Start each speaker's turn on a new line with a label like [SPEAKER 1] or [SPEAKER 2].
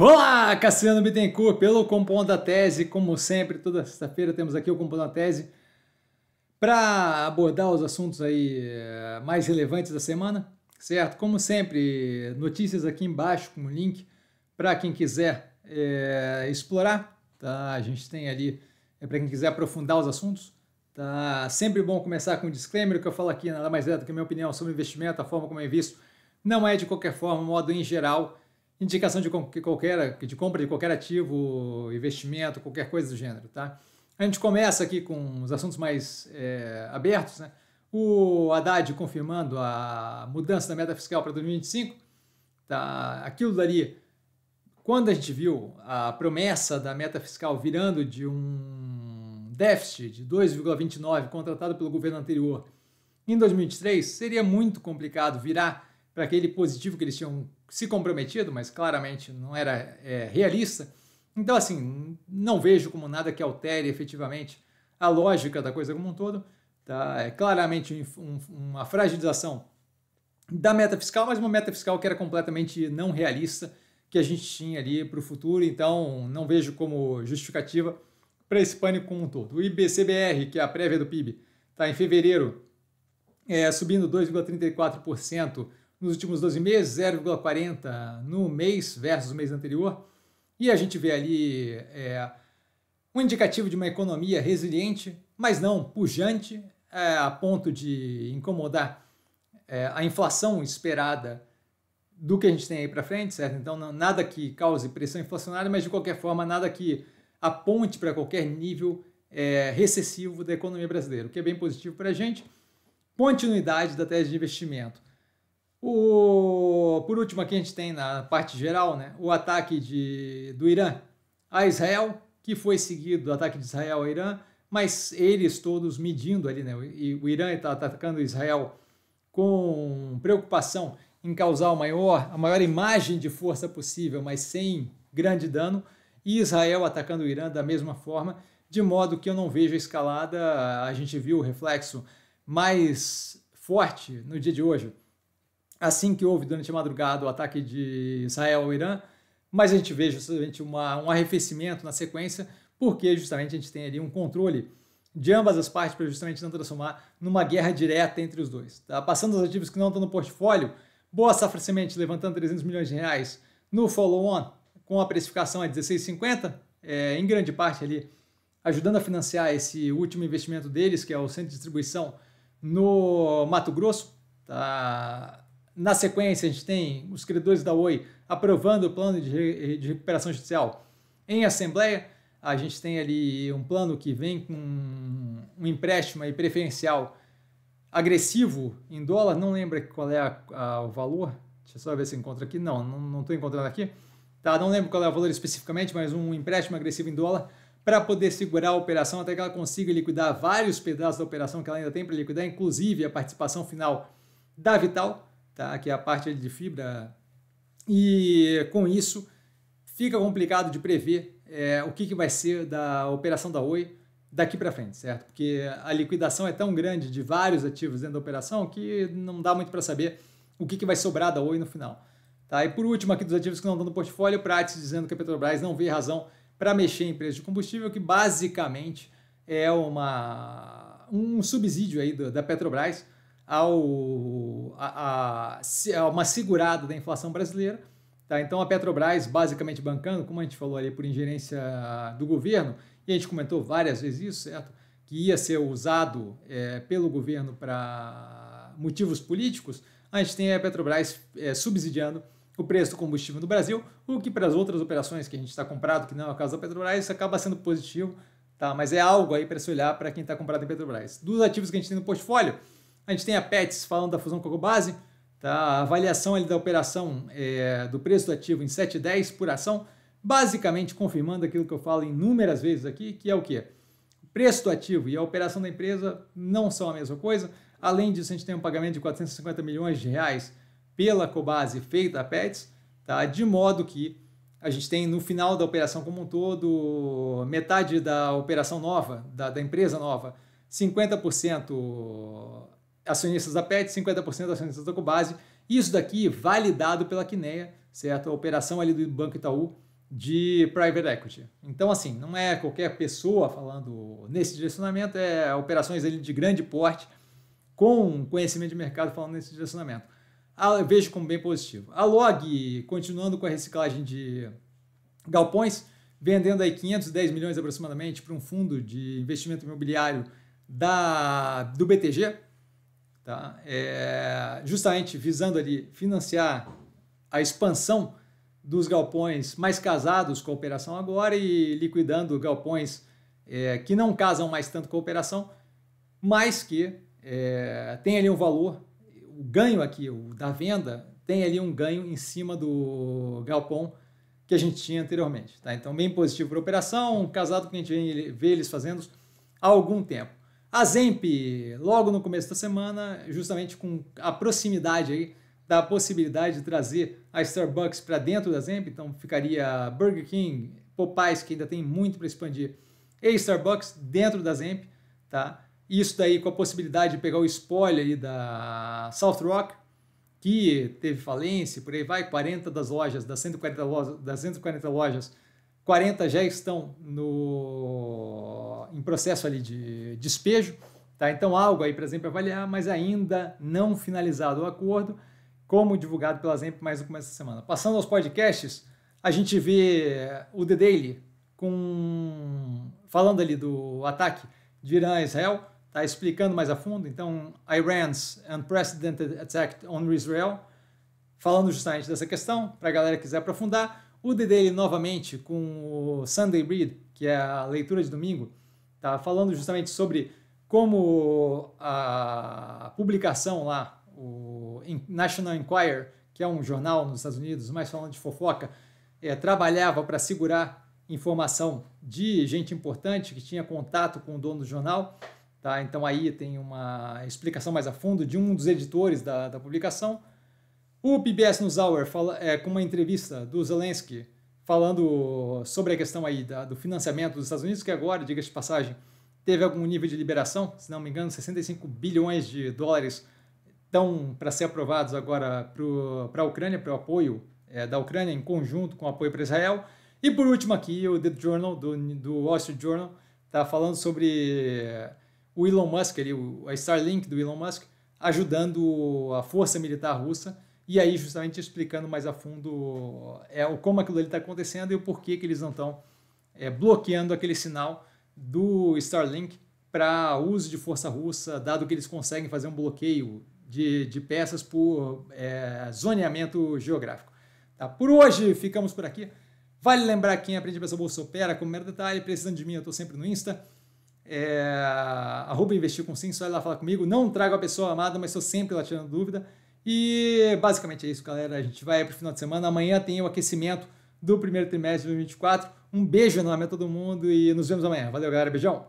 [SPEAKER 1] Olá, Cassiano Bittencourt, pelo Compom da Tese. Como sempre, toda sexta-feira temos aqui o Compom da Tese para abordar os assuntos aí eh, mais relevantes da semana, certo? Como sempre, notícias aqui embaixo com o link para quem quiser é, explorar, tá? A gente tem ali é para quem quiser aprofundar os assuntos. Tá sempre bom começar com um disclaimer que eu falo aqui, nada mais é do que a minha opinião sobre investimento, a forma como é visto não é de qualquer forma, modo em geral, indicação de, qualquer, de compra de qualquer ativo, investimento, qualquer coisa do gênero, tá? A gente começa aqui com os assuntos mais é, abertos, né? O Haddad confirmando a mudança da meta fiscal para 2025, tá? Aquilo dali, quando a gente viu a promessa da meta fiscal virando de um déficit de 2,29 contratado pelo governo anterior em 2023, seria muito complicado virar para aquele positivo que eles tinham se comprometido, mas claramente não era é, realista. Então, assim, não vejo como nada que altere efetivamente a lógica da coisa como um todo. Tá? É claramente um, uma fragilização da meta fiscal, mas uma meta fiscal que era completamente não realista, que a gente tinha ali para o futuro. Então, não vejo como justificativa para esse pânico como um todo. O IBCBR, que é a prévia do PIB, está em fevereiro é, subindo 2,34% nos últimos 12 meses, 0,40 no mês versus o mês anterior. E a gente vê ali é, um indicativo de uma economia resiliente, mas não pujante, é, a ponto de incomodar é, a inflação esperada do que a gente tem aí para frente, certo? Então, não, nada que cause pressão inflacionária, mas de qualquer forma, nada que aponte para qualquer nível é, recessivo da economia brasileira, o que é bem positivo para a gente. Continuidade da tese de investimento. O, por último, aqui a gente tem na parte geral né, o ataque de, do Irã a Israel, que foi seguido do ataque de Israel ao Irã, mas eles todos medindo ali, né, o, o Irã está atacando Israel com preocupação em causar maior, a maior imagem de força possível, mas sem grande dano, e Israel atacando o Irã da mesma forma, de modo que eu não vejo a escalada, a gente viu o reflexo mais forte no dia de hoje assim que houve durante a madrugada o ataque de Israel ao Irã, mas a gente vê justamente uma, um arrefecimento na sequência, porque justamente a gente tem ali um controle de ambas as partes para justamente não transformar numa guerra direta entre os dois. Tá? Passando os ativos que não estão no portfólio, boa safra semente levantando 300 milhões de reais no follow-on com a precificação a 16,50, é, em grande parte ali ajudando a financiar esse último investimento deles, que é o centro de distribuição no Mato Grosso. Tá? Na sequência, a gente tem os credores da Oi aprovando o plano de, de recuperação judicial em assembleia. A gente tem ali um plano que vem com um empréstimo aí preferencial agressivo em dólar. Não lembro qual é a, a, o valor. Deixa eu só ver se encontro aqui. Não, não estou encontrando aqui. Tá, não lembro qual é o valor especificamente, mas um empréstimo agressivo em dólar para poder segurar a operação até que ela consiga liquidar vários pedaços da operação que ela ainda tem para liquidar, inclusive a participação final da Vital tá? que é a parte de fibra. E com isso fica complicado de prever é, o que, que vai ser da operação da Oi daqui para frente, certo? Porque a liquidação é tão grande de vários ativos dentro da operação que não dá muito para saber o que, que vai sobrar da Oi no final. Tá? E por último, aqui dos ativos que não estão no portfólio, Prates dizendo que a Petrobras não vê razão para mexer em preço de combustível, que basicamente é uma, um subsídio aí do, da Petrobras ao, a, a, a uma segurada da inflação brasileira. Tá? Então a Petrobras basicamente bancando, como a gente falou ali, por ingerência do governo, e a gente comentou várias vezes isso, certo? Que ia ser usado é, pelo governo para motivos políticos, a gente tem a Petrobras é, subsidiando o preço do combustível no Brasil, o que para as outras operações que a gente está comprado, que não é o caso da Petrobras, isso acaba sendo positivo, tá? mas é algo aí para se olhar para quem está comprado em Petrobras. Dos ativos que a gente tem no portfólio, a gente tem a Pets falando da fusão com Cobase, tá? a avaliação ali da operação é, do preço do ativo em 7,10 por ação, basicamente confirmando aquilo que eu falo inúmeras vezes aqui, que é o quê? O preço do ativo e a operação da empresa não são a mesma coisa. Além disso, a gente tem um pagamento de 450 milhões de reais pela Cobase feita a Pets, tá? de modo que a gente tem no final da operação como um todo, metade da operação nova, da, da empresa nova, 50% acionistas da PET, 50% acionistas da Cobase. Isso daqui validado pela Quineia, certo? A operação ali do Banco Itaú de private equity. Então, assim, não é qualquer pessoa falando nesse direcionamento, é operações ali de grande porte com conhecimento de mercado falando nesse direcionamento. Eu vejo como bem positivo. A Log, continuando com a reciclagem de galpões, vendendo aí 510 milhões aproximadamente para um fundo de investimento imobiliário da, do BTG, tá? É, justamente visando ali financiar a expansão dos galpões mais casados com a operação agora e liquidando galpões é, que não casam mais tanto com a operação, mas que é, tem ali um valor, o ganho aqui o da venda tem ali um ganho em cima do galpão que a gente tinha anteriormente. Tá? Então, bem positivo para a operação, casado que a gente vê eles fazendo há algum tempo. A Zemp, logo no começo da semana, justamente com a proximidade aí da possibilidade de trazer a Starbucks para dentro da Zemp, então ficaria Burger King, Popeyes, que ainda tem muito para expandir, e Starbucks dentro da Zemp, tá? Isso daí com a possibilidade de pegar o spoiler aí da South Rock, que teve falência, por aí vai, 40 das lojas, das 140 lojas, das 140 lojas 40 já estão no, em processo ali de despejo. Tá? Então, algo aí para a Zemp avaliar, mas ainda não finalizado o acordo, como divulgado pela Zemp mais no começo da semana. Passando aos podcasts, a gente vê o The Daily com, falando ali do ataque de Irã a Israel, tá? explicando mais a fundo. Então, Iran's Unprecedented Attack on Israel, falando justamente dessa questão, para a galera que quiser aprofundar. O D dele, novamente, com o Sunday Read, que é a leitura de domingo, tá falando justamente sobre como a publicação lá, o National Enquirer, que é um jornal nos Estados Unidos, mais falando de fofoca, é, trabalhava para segurar informação de gente importante que tinha contato com o dono do jornal. Tá? Então aí tem uma explicação mais a fundo de um dos editores da, da publicação o PBS News Hour, fala, é, com uma entrevista do Zelensky, falando sobre a questão aí da, do financiamento dos Estados Unidos, que agora, diga-se de passagem, teve algum nível de liberação, se não me engano, 65 bilhões de dólares estão para ser aprovados agora para a Ucrânia, para o apoio é, da Ucrânia em conjunto com o apoio para Israel. E por último aqui, o The Journal, do, do Wall Street Journal, está falando sobre o Elon Musk, ali, a Starlink do Elon Musk, ajudando a força militar russa e aí, justamente explicando mais a fundo é, como aquilo ali está acontecendo e o porquê que eles não estão é, bloqueando aquele sinal do Starlink para uso de força russa, dado que eles conseguem fazer um bloqueio de, de peças por é, zoneamento geográfico. Tá? Por hoje, ficamos por aqui. Vale lembrar quem aprende essa bolsa opera, como mero detalhe, precisando de mim, eu estou sempre no Insta. É, arroba investir com sim, só ir lá falar comigo. Não trago a pessoa amada, mas estou sempre lá tirando dúvida. E basicamente é isso, galera. A gente vai para o final de semana. Amanhã tem o aquecimento do primeiro trimestre de 2024. Um beijo enorme a todo mundo e nos vemos amanhã. Valeu, galera. Beijão.